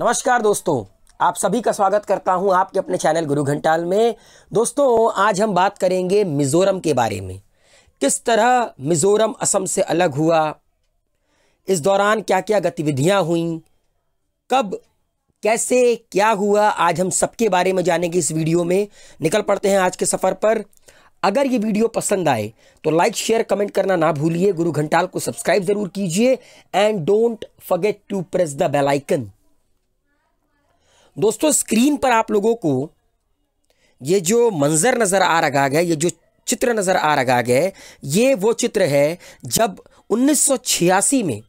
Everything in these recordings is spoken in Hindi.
नमस्कार दोस्तों आप सभी का स्वागत करता हूं आपके अपने चैनल गुरु घंटाल में दोस्तों आज हम बात करेंगे मिज़ोरम के बारे में किस तरह मिज़ोरम असम से अलग हुआ इस दौरान क्या क्या गतिविधियां हुई कब कैसे क्या हुआ आज हम सबके बारे में जानेंगे इस वीडियो में निकल पड़ते हैं आज के सफ़र पर अगर ये वीडियो पसंद आए तो लाइक शेयर कमेंट करना ना भूलिए गुरु घंटाल को सब्सक्राइब ज़रूर कीजिए and don't forget to press the bell icon दोस्तों स्क्रीन पर आप लोगों को ये जो मंज़र नज़र आ रहा है ये जो चित्र नज़र आ रहा है ये वो चित्र है जब 1986 में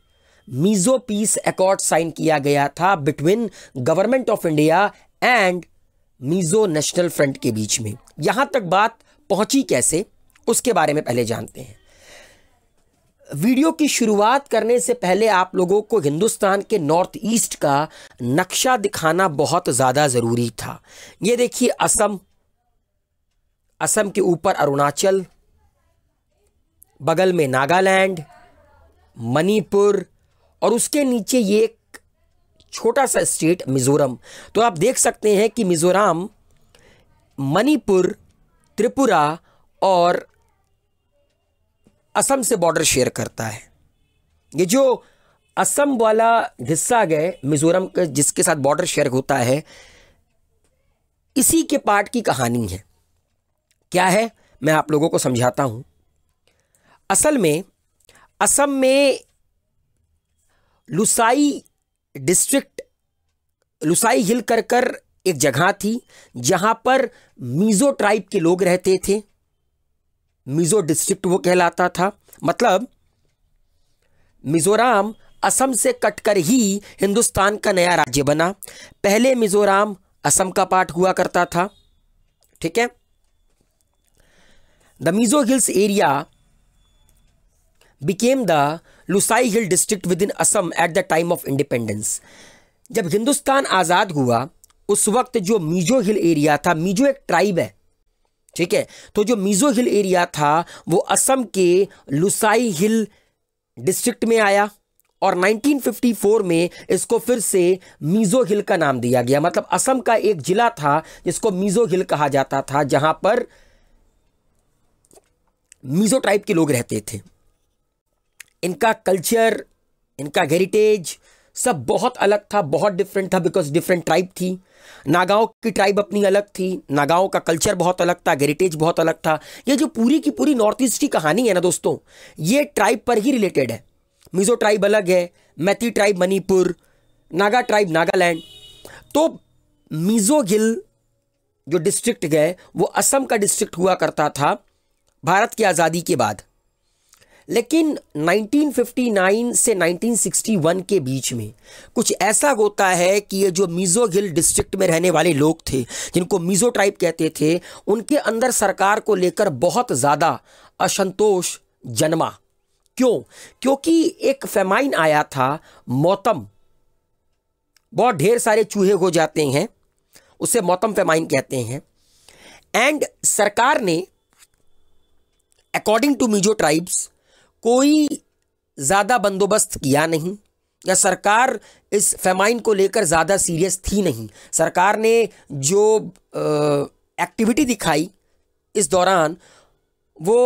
मीज़ो पीस एकॉर्ड साइन किया गया था between government of India and Mizo national front के बीच में यहाँ तक बात पहुँची कैसे उसके बारे में पहले जानते हैं वीडियो की शुरुआत करने से पहले आप लोगों को हिंदुस्तान के नॉर्थ ईस्ट का नक्शा दिखाना बहुत ज़्यादा ज़रूरी था ये देखिए असम असम के ऊपर अरुणाचल बगल में नागालैंड मणिपुर और उसके नीचे ये एक छोटा सा स्टेट मिज़ोरम तो आप देख सकते हैं कि मिज़ोरम मणिपुर त्रिपुरा और असम से बॉर्डर शेयर करता है ये जो असम वाला हिस्सा गए मिज़ोरम के जिसके साथ बॉर्डर शेयर होता है इसी के पार्ट की कहानी है क्या है मैं आप लोगों को समझाता हूं असल में असम में लुसाई डिस्ट्रिक्ट लुसाई हिल कर कर एक जगह थी जहां पर मीज़ो ट्राइब के लोग रहते थे मिज़ो डिस्ट्रिक्ट वो कहलाता था मतलब मिजोराम असम से कटकर ही हिंदुस्तान का नया राज्य बना पहले मिजोराम असम का पार्ट हुआ करता था ठीक है the Mizo hills area became the Lushai hill district within Assam at the time of independence जब हिंदुस्तान आज़ाद हुआ उस वक्त जो मीजो हिल एरिया था मीजो एक ट्राइब है ठीक है तो जो मिजो हिल एरिया था वो असम के लुसाई हिल डिस्ट्रिक्ट में आया और 1954 में इसको फिर से मिजो हिल का नाम दिया गया मतलब असम का एक जिला था जिसको मिजो हिल कहा जाता था जहां पर मिजो टाइप के लोग रहते थे इनका कल्चर इनका हेरिटेज सब बहुत अलग था बहुत डिफरेंट था बिकॉज डिफरेंट ट्राइब थी नागाओं की ट्राइब अपनी अलग थी नागाओं का कल्चर बहुत अलग था हेरिटेज बहुत अलग था ये जो पूरी की पूरी नॉर्थ ईस्ट की कहानी है ना दोस्तों ये ट्राइब पर ही रिलेटेड है मिजो ट्राइब अलग है मैथी ट्राइब मणिपुर नागा ट्राइब नागालैंड तो मिजो गिल जो डिस्ट्रिक्ट गए वो असम का डिस्ट्रिक्ट हुआ करता था भारत की आज़ादी के बाद लेकिन 1959 से 1961 के बीच में कुछ ऐसा होता है कि ये जो मिज़ो हिल डिस्ट्रिक्ट में रहने वाले लोग थे जिनको मिज़ो ट्राइब कहते थे उनके अंदर सरकार को लेकर बहुत ज़्यादा असंतोष जन्मा क्यों क्योंकि एक फेमाइन आया था मौतम बहुत ढेर सारे चूहे हो जाते हैं उसे मौतम फेमाइन कहते हैं एंड सरकार ने अकॉर्डिंग टू मिजो ट्राइब्स कोई ज़्यादा बंदोबस्त किया नहीं या सरकार इस फेमाइन को लेकर ज़्यादा सीरियस थी नहीं सरकार ने जो एक्टिविटी दिखाई इस दौरान वो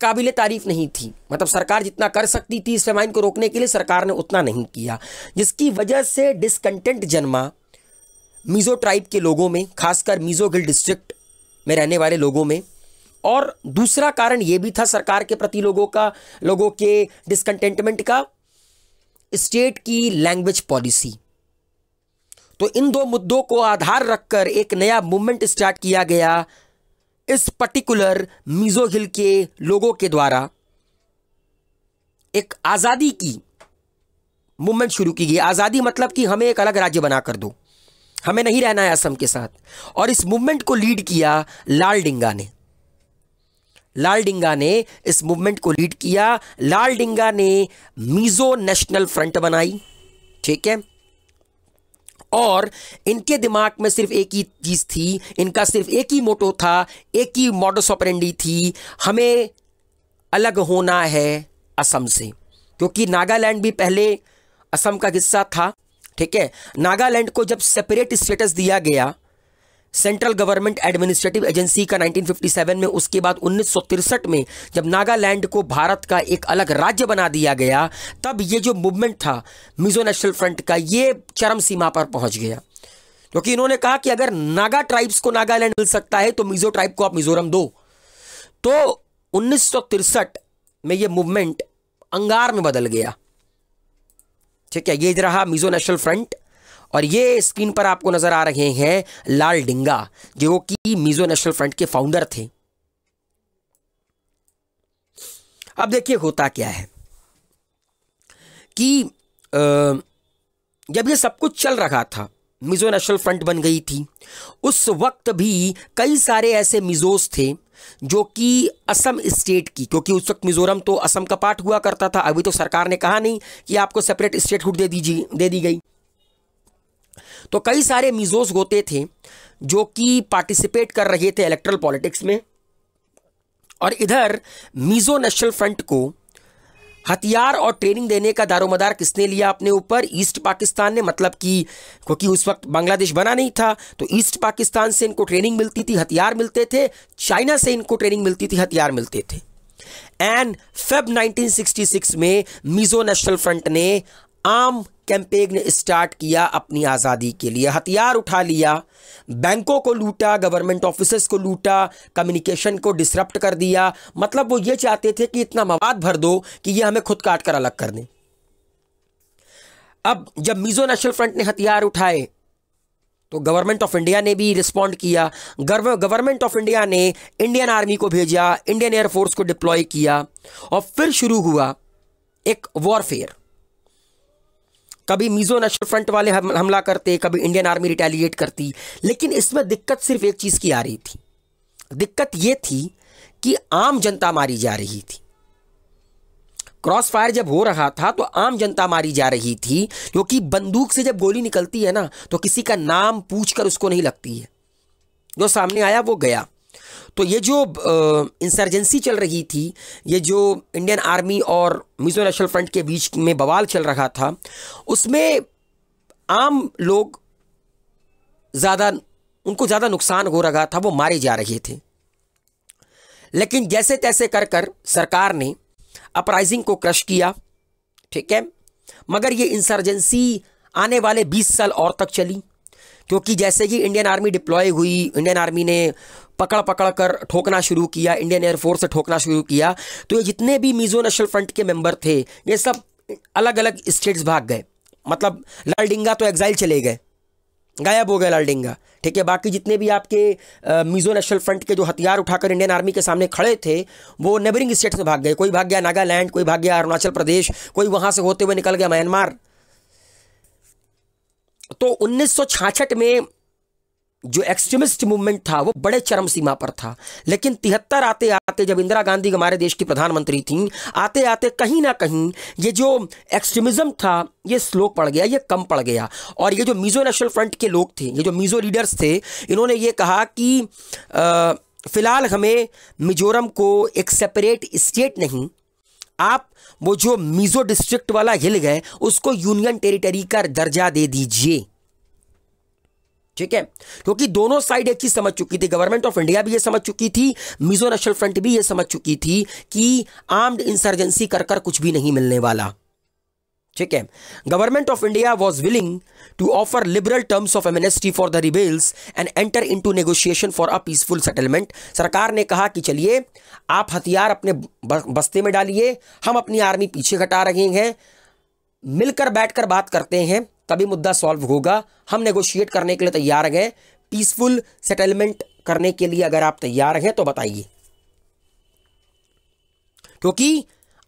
काबिल तारीफ नहीं थी मतलब सरकार जितना कर सकती थी इस फेमाइन को रोकने के लिए सरकार ने उतना नहीं किया जिसकी वजह से डिसकंटेंट जन्मा मीज़ो ट्राइब के लोगों में खासकर मीज़ो डिस्ट्रिक्ट में रहने वाले लोगों में और दूसरा कारण यह भी था सरकार के प्रति लोगों का लोगों के डिसकंटेंटमेंट का स्टेट की लैंग्वेज पॉलिसी तो इन दो मुद्दों को आधार रखकर एक नया मूवमेंट स्टार्ट किया गया इस पर्टिकुलर मिजो हिल के लोगों के द्वारा एक आज़ादी की मूवमेंट शुरू की गई आज़ादी मतलब कि हमें एक अलग राज्य बनाकर दो हमें नहीं रहना है असम के साथ और इस मूवमेंट को लीड किया लाल डिंगा ने लाल डिंगा ने इस मूवमेंट को लीड किया लाल डिंगा ने मीज़ो नेशनल फ्रंट बनाई ठीक है और इनके दिमाग में सिर्फ एक ही चीज़ थी इनका सिर्फ एक ही मोटो था एक ही मॉडस ऑपरेंडी थी हमें अलग होना है असम से क्योंकि नागालैंड भी पहले असम का हिस्सा था ठीक है नागालैंड को जब सेपरेट स्टेटस दिया गया सेंट्रल गवर्नमेंट एडमिनिस्ट्रेटिव एजेंसी का 1957 में उसके बाद उन्नीस में जब नागालैंड को भारत का एक अलग राज्य बना दिया गया तब ये जो मूवमेंट था मिजो नेशनल फ्रंट का ये चरम सीमा पर पहुंच गया क्योंकि इन्होंने कहा कि अगर नागा ट्राइब्स को नागालैंड मिल सकता है तो मिजो ट्राइब को आप मिजोरम दो तो उन्नीस में यह मूवमेंट अंगार में बदल गया ठीक है ये रहा मिजो नेशनल फ्रंट और ये स्क्रीन पर आपको नज़र आ रहे हैं लाल डिंगा जो कि मिजो नेशनल फ्रंट के फाउंडर थे अब देखिए होता क्या है कि जब ये सब कुछ चल रहा था मिजो नेशनल फ्रंट बन गई थी उस वक्त भी कई सारे ऐसे मिजोस थे जो कि असम स्टेट की क्योंकि उस वक्त मिजोरम तो असम का पार्ट हुआ करता था अभी तो सरकार ने कहा नहीं कि आपको सेपरेट हुड दे दीजिए दे दी गई तो कई सारे मिजोज होते थे जो कि पार्टिसिपेट कर रहे थे इलेक्ट्रल पॉलिटिक्स में और इधर मिजो नेशनल फ्रंट को हथियार और ट्रेनिंग देने का दारोमदार किसने लिया अपने ऊपर ईस्ट पाकिस्तान ने मतलब कि क्योंकि उस वक्त बांग्लादेश बना नहीं था तो ईस्ट पाकिस्तान से इनको ट्रेनिंग मिलती थी हथियार मिलते थे चाइना से इनको ट्रेनिंग मिलती थी हथियार मिलते थे एंड फेब 1966 में मिजो नेशनल फ्रंट ने आम कैंपेन स्टार्ट किया अपनी आज़ादी के लिए हथियार उठा लिया बैंकों को लूटा गवर्नमेंट ऑफिस को लूटा कम्युनिकेशन को डिसरप्ट कर दिया मतलब वो ये चाहते थे कि इतना मवाद भर दो कि ये हमें खुद काट कर अलग कर दें अब जब मिज़ो नेशनल फ्रंट ने हथियार उठाए तो गवर्नमेंट ऑफ इंडिया ने भी रिस्पॉन्ड किया गवर्नमेंट ऑफ इंडिया ने इंडियन आर्मी को भेजा इंडियन एयरफोर्स को डिप्लॉय किया और फिर शुरू हुआ एक वॉरफेयर कभी मिजो नेशनल फ्रंट वाले हमला करते कभी इंडियन आर्मी रिटेलिएट करती लेकिन इसमें दिक्कत सिर्फ एक चीज़ की आ रही थी दिक्कत ये थी कि आम जनता मारी जा रही थी क्रॉस फायर जब हो रहा था तो आम जनता मारी जा रही थी क्योंकि बंदूक से जब गोली निकलती है ना तो किसी का नाम पूछकर उसको नहीं लगती है जो सामने आया वो गया तो ये जो इंसर्जेंसी चल रही थी ये जो इंडियन आर्मी और मिज़ो नेशनल फ्रंट के बीच में बवाल चल रहा था उसमें आम लोग ज़्यादा उनको ज़्यादा नुकसान हो रहा था वो मारे जा रहे थे लेकिन जैसे तैसे कर कर सरकार ने अपराइजिंग को क्रश किया ठीक है मगर ये इंसर्जेंसी आने वाले 20 साल और तक चली क्योंकि जैसे ही इंडियन आर्मी डिप्लॉय हुई इंडियन आर्मी ने पकड़ पकड़ कर ठोकना शुरू किया इंडियन एयरफोर्स से ठोकना शुरू किया तो ये जितने भी मिजो नेशनल फ्रंट के मेंबर थे ये सब अलग अलग स्टेट्स भाग गए मतलब लालडिंगा तो एग्जाइल चले गए गायब हो गए लालडिंगा ठीक है बाकी जितने भी आपके मिजो नेशनल फ्रंट के जो हथियार उठाकर इंडियन आर्मी के सामने खड़े थे वो नेबरिंग स्टेट से भाग गए कोई भाग गया नागालैंड कोई भाग गया अरुणाचल प्रदेश कोई वहाँ से होते हुए निकल गया म्यांमार तो उन्नीस में जो एक्सट्रीमिस्ट मूवमेंट था वो बड़े चरम सीमा पर था लेकिन तिहत्तर आते आते जब इंदिरा गांधी हमारे देश की प्रधानमंत्री थी आते आते कहीं ना कहीं ये जो एक्सट्रीमिज़्म था ये स्लो पड़ गया ये कम पड़ गया और ये जो मिज़ो नेशनल फ्रंट के लोग थे ये जो मिज़ो लीडर्स थे इन्होंने ये कहा कि फ़िलहाल हमें मिज़ोरम को एक सेपरेट स्टेट नहीं आप वो जो मिज़ो डिस्ट्रिक्ट वाला हिल गए उसको यूनियन टेरिटरी का दर्जा दे दीजिए ठीक है क्योंकि दोनों साइड एक चीज समझ चुकी थी गवर्नमेंट ऑफ इंडिया भी ये समझ चुकी थी मिजो नेशनल फ्रंट भी ये समझ चुकी थी कि आर्म्ड इंसर्जेंसी कर कर कुछ भी नहीं मिलने वाला ठीक है government of India was willing to offer liberal terms of amnesty for the rebels and enter into negotiation for a peaceful settlement सरकार ने कहा कि चलिए आप हथियार अपने बस्ते में डालिए हम अपनी आर्मी पीछे घटा रहे हैं मिलकर बैठकर बात करते हैं तभी मुद्दा सॉल्व होगा हम नेगोशिएट करने के लिए तैयार हैं पीसफुल सेटलमेंट करने के लिए अगर आप तैयार हैं तो बताइए क्योंकि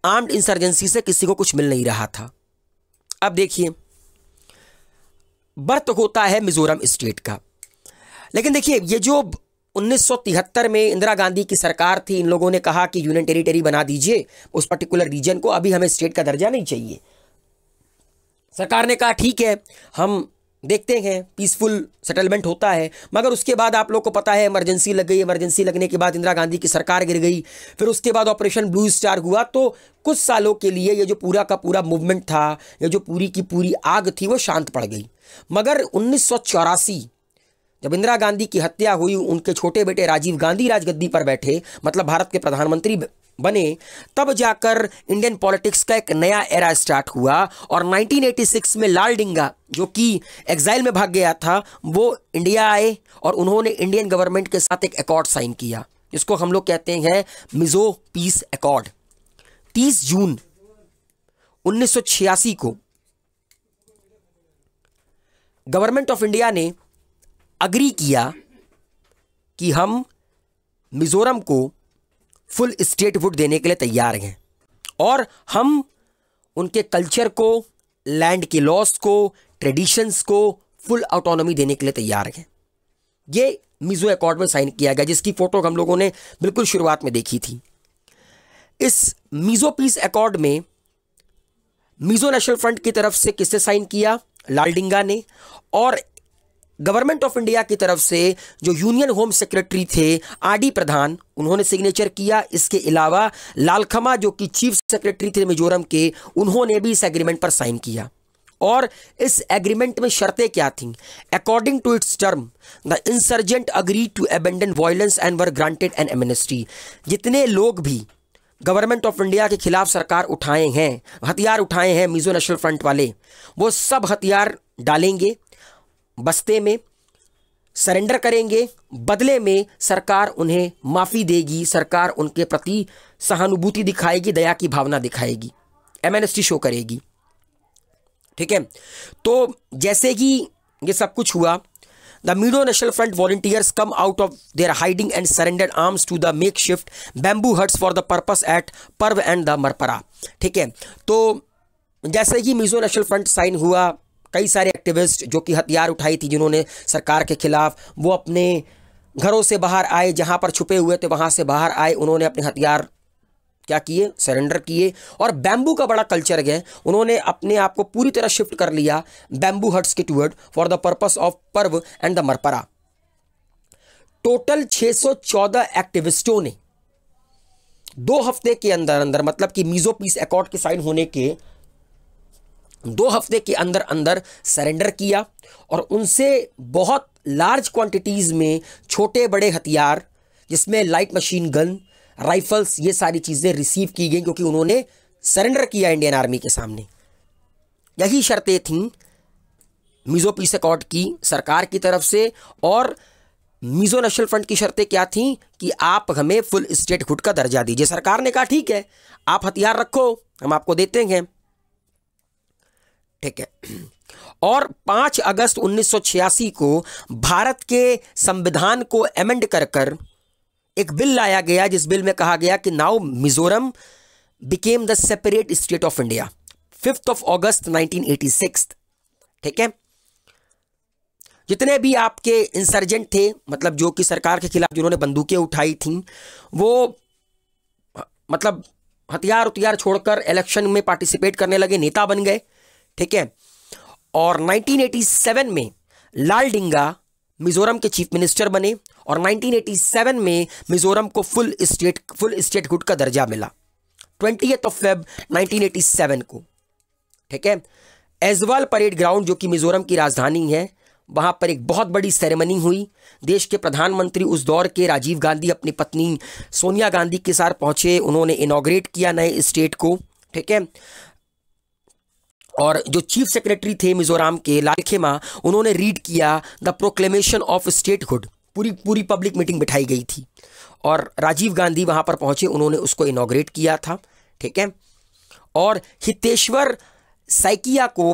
आर्म्ड इंसर्जेंसी से किसी को कुछ मिल नहीं रहा था अब देखिए बर्थ होता है मिजोरम स्टेट का लेकिन देखिए ये जो 1973 में इंदिरा गांधी की सरकार थी इन लोगों ने कहा कि यूनियन टेरिटरी बना दीजिए उस पर्टिकुलर रीजन को अभी हमें स्टेट का दर्जा नहीं चाहिए सरकार ने कहा ठीक है हम देखते हैं पीसफुल सेटलमेंट होता है मगर उसके बाद आप लोग को पता है इमरजेंसी लग गई इमरजेंसी लगने के बाद इंदिरा गांधी की सरकार गिर गई फिर उसके बाद ऑपरेशन ब्लू स्टार हुआ तो कुछ सालों के लिए ये जो पूरा का पूरा मूवमेंट था ये जो पूरी की पूरी आग थी वो शांत पड़ गई मगर उन्नीस जब इंदिरा गांधी की हत्या हुई उनके छोटे बेटे राजीव गांधी राजगद्दी पर बैठे मतलब भारत के प्रधानमंत्री बने तब जाकर इंडियन पॉलिटिक्स का एक नया एरा स्टार्ट हुआ और 1986 में लाल डिंगा जो कि एग्जाइल में भाग गया था वो इंडिया आए और उन्होंने इंडियन गवर्नमेंट के साथ एक अकॉर्ड साइन किया जिसको हम लोग कहते हैं मिजो पीस अकॉर्ड 30 जून 1986 को गवर्नमेंट ऑफ इंडिया ने अग्री किया कि हम मिज़ोरम को फुल स्टेट वुड देने के लिए तैयार हैं और हम उनके कल्चर को लैंड के लॉस को ट्रेडिशंस को फुल ऑटोनॉमी देने के लिए तैयार हैं ये मिजो अकॉर्ड में साइन किया गया जिसकी फ़ोटो हम लोगों ने बिल्कुल शुरुआत में देखी थी इस मिजो पीस अकॉर्ड में मिजो नेशनल फ्रंट की तरफ से किसने साइन किया लालडिंगा ने और गवर्नमेंट ऑफ इंडिया की तरफ से जो यूनियन होम सेक्रेटरी थे आरडी प्रधान उन्होंने सिग्नेचर किया इसके अलावा लालखमा जो कि चीफ सेक्रेटरी थे मिजोरम के उन्होंने भी इस एग्रीमेंट पर साइन किया और इस एग्रीमेंट में शर्तें क्या थीं according to its term the insurgent agree to abandon violence and were granted an amnesty जितने लोग भी गवर्नमेंट ऑफ इंडिया के खिलाफ सरकार उठाए हैं हथियार उठाए हैं मिजो नेशनल फ्रंट वाले वो सब हथियार डालेंगे बस्ते में सरेंडर करेंगे बदले में सरकार उन्हें माफ़ी देगी सरकार उनके प्रति सहानुभूति दिखाएगी दया की भावना दिखाएगी एम शो करेगी ठीक है तो जैसे कि ये सब कुछ हुआ the Mizo national front volunteers come out of their hiding and surrender arms to the makeshift bamboo huts for the purpose at Parva and the Marpara ठीक है तो जैसे कि मिजो नेशनल फ्रंट साइन हुआ कई सारे एक्टिविस्ट जो कि हथियार उठाई थी जिन्होंने सरकार के खिलाफ वो अपने घरों से बाहर आए जहाँ पर छुपे हुए थे वहाँ से बाहर आए उन्होंने अपने हथियार क्या किए सरेंडर किए और बैम्बू का बड़ा कल्चर गए उन्होंने अपने आप को पूरी तरह शिफ्ट कर लिया बैम्बू हट्स के toward for the purpose of Parva and the Marpara total 614 एक्टिविस्टों ने दो हफ्ते के अंदर अंदर मतलब कि मीजो पीस अकॉर्ड के साइन होने के दो हफ्ते के अंदर अंदर सरेंडर किया और उनसे बहुत लार्ज क्वांटिटीज़ में छोटे बड़े हथियार जिसमें लाइट मशीन गन राइफल्स ये सारी चीज़ें रिसीव की गई क्योंकि उन्होंने सरेंडर किया इंडियन आर्मी के सामने यही शर्तें थीं मिज़ो पीस अकॉर्ड की सरकार की तरफ से और मिज़ो नेशनल फ्रंट की शर्तें क्या थीं कि आप हमें फुल स्टेट हुड का दर्जा दीजिए सरकार ने कहा ठीक है आप हथियार रखो हम आपको देते हैं ठीक है और 5 अगस्त 1986 को भारत के संविधान को एमेंड कर कर एक बिल लाया गया जिस बिल में कहा गया कि now Mizoram became the separate state of India fifth of August 1986 ठीक है जितने भी आपके इंसर्जेंट थे मतलब जो कि सरकार के खिलाफ जिन्होंने बंदूकें उठाई थी वो मतलब हथियार उतियार छोड़कर इलेक्शन में पार्टिसिपेट करने लगे नेता बन गए ठीक है और 1987 में लाल डिंगा मिजोरम के चीफ मिनिस्टर बने और 1987 में मिजोरम को फुल स्टेट फुल हुड का दर्जा मिला ट्वेंटी ऑफ फेब 1987 को ठीक है एजवाल परेड ग्राउंड जो कि मिजोरम की राजधानी है वहाँ पर एक बहुत बड़ी सेरेमनी हुई देश के प्रधानमंत्री उस दौर के राजीव गांधी अपनी पत्नी सोनिया गांधी के साथ पहुँचे उन्होंने इनाग्रेट किया नए स्टेट को ठीक है और जो चीफ सेक्रेटरी थे मिजोराम के लाल खेमा उन्होंने रीड किया द प्रोक्लेमेशन ऑफ स्टेटहुड पूरी पूरी पब्लिक मीटिंग बिठाई गई थी और राजीव गांधी वहां पर पहुंचे उन्होंने उसको इनोग्रेट किया था ठीक है और हितेश्वर साइकिया को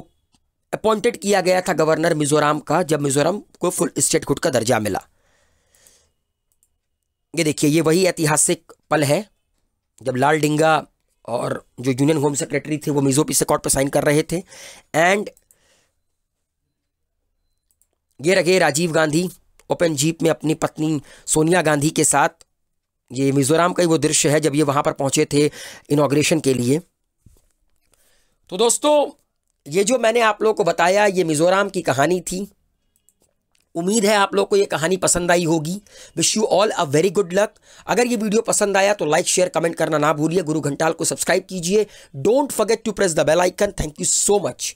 अपॉइंटेड किया गया था गवर्नर मिजोराम का जब मिजोरम को फुल स्टेटहुड का दर्जा मिला ये देखिए ये वही ऐतिहासिक पल है जब लाल डिंगा और जो यूनियन होम सेक्रेटरी थे वो मिजो पीस अकॉर्ड पर साइन कर रहे थे एंड ये रखे राजीव गांधी ओपन जीप में अपनी पत्नी सोनिया गांधी के साथ ये मिज़ोराम का ही वो दृश्य है जब ये वहाँ पर पहुँचे थे इनाग्रेशन के लिए तो दोस्तों ये जो मैंने आप लोगों को बताया ये मिज़ोराम की कहानी थी उम्मीद है आप लोग को ये कहानी पसंद आई होगी wish you all a very good luck अगर ये वीडियो पसंद आया तो लाइक शेयर कमेंट करना ना भूलिए गुरु घंटाल को सब्सक्राइब कीजिए don't forget to press the bell icon thank you so much